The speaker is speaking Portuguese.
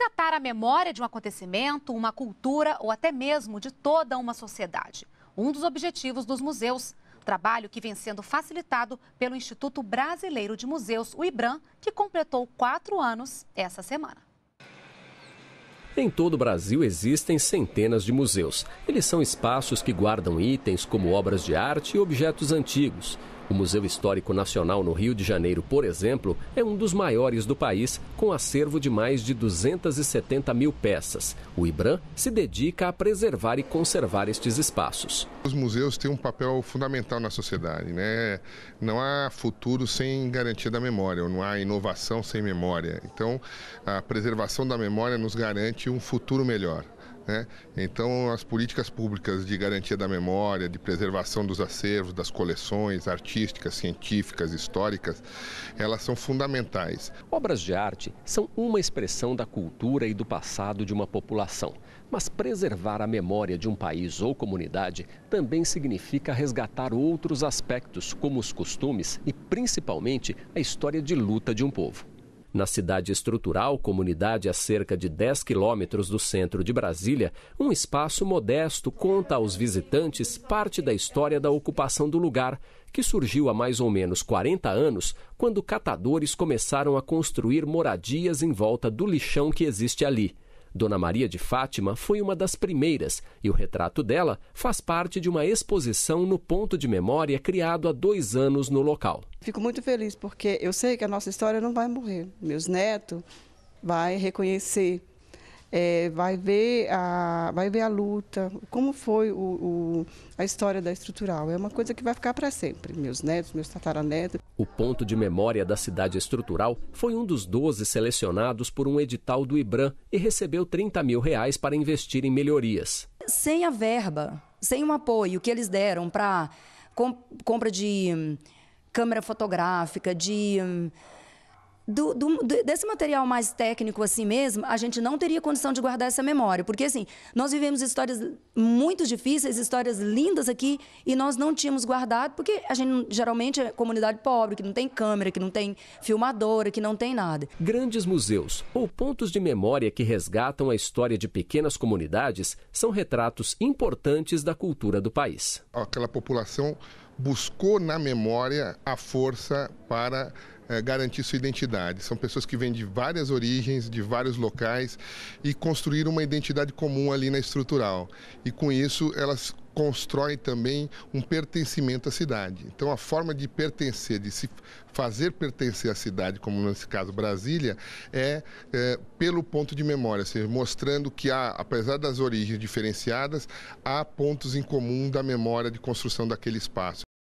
resgatar a memória de um acontecimento, uma cultura ou até mesmo de toda uma sociedade. Um dos objetivos dos museus. Trabalho que vem sendo facilitado pelo Instituto Brasileiro de Museus, o IBRAM, que completou quatro anos essa semana. Em todo o Brasil existem centenas de museus. Eles são espaços que guardam itens como obras de arte e objetos antigos. O Museu Histórico Nacional no Rio de Janeiro, por exemplo, é um dos maiores do país, com acervo de mais de 270 mil peças. O IBRAM se dedica a preservar e conservar estes espaços. Os museus têm um papel fundamental na sociedade. Né? Não há futuro sem garantia da memória, não há inovação sem memória. Então, a preservação da memória nos garante um futuro melhor. Né? Então, as políticas públicas de garantia da memória, de preservação dos acervos, das coleções artísticas, científicas, históricas, elas são fundamentais. Obras de arte são uma expressão da cultura e do passado de uma população. Mas preservar a memória de um país ou comunidade também significa resgatar outros aspectos, como os costumes e principalmente a história de luta de um povo. Na cidade estrutural, comunidade a cerca de 10 quilômetros do centro de Brasília, um espaço modesto conta aos visitantes parte da história da ocupação do lugar, que surgiu há mais ou menos 40 anos, quando catadores começaram a construir moradias em volta do lixão que existe ali. Dona Maria de Fátima foi uma das primeiras e o retrato dela faz parte de uma exposição no ponto de memória criado há dois anos no local. Fico muito feliz porque eu sei que a nossa história não vai morrer. Meus netos vai reconhecer é, vai, ver a, vai ver a luta, como foi o, o, a história da estrutural. É uma coisa que vai ficar para sempre, meus netos, meus tataranetos. O ponto de memória da cidade estrutural foi um dos 12 selecionados por um edital do IBRAM e recebeu 30 mil reais para investir em melhorias. Sem a verba, sem o apoio que eles deram para compra de hum, câmera fotográfica, de hum, do, do, desse material mais técnico assim mesmo, a gente não teria condição de guardar essa memória. Porque, assim, nós vivemos histórias muito difíceis, histórias lindas aqui, e nós não tínhamos guardado, porque a gente geralmente é comunidade pobre, que não tem câmera, que não tem filmadora, que não tem nada. Grandes museus ou pontos de memória que resgatam a história de pequenas comunidades são retratos importantes da cultura do país. Aquela população buscou na memória a força para eh, garantir sua identidade. São pessoas que vêm de várias origens, de vários locais e construíram uma identidade comum ali na estrutural. E com isso elas constroem também um pertencimento à cidade. Então a forma de pertencer, de se fazer pertencer à cidade, como nesse caso Brasília, é, é pelo ponto de memória, ou seja, mostrando que há, apesar das origens diferenciadas, há pontos em comum da memória de construção daquele espaço.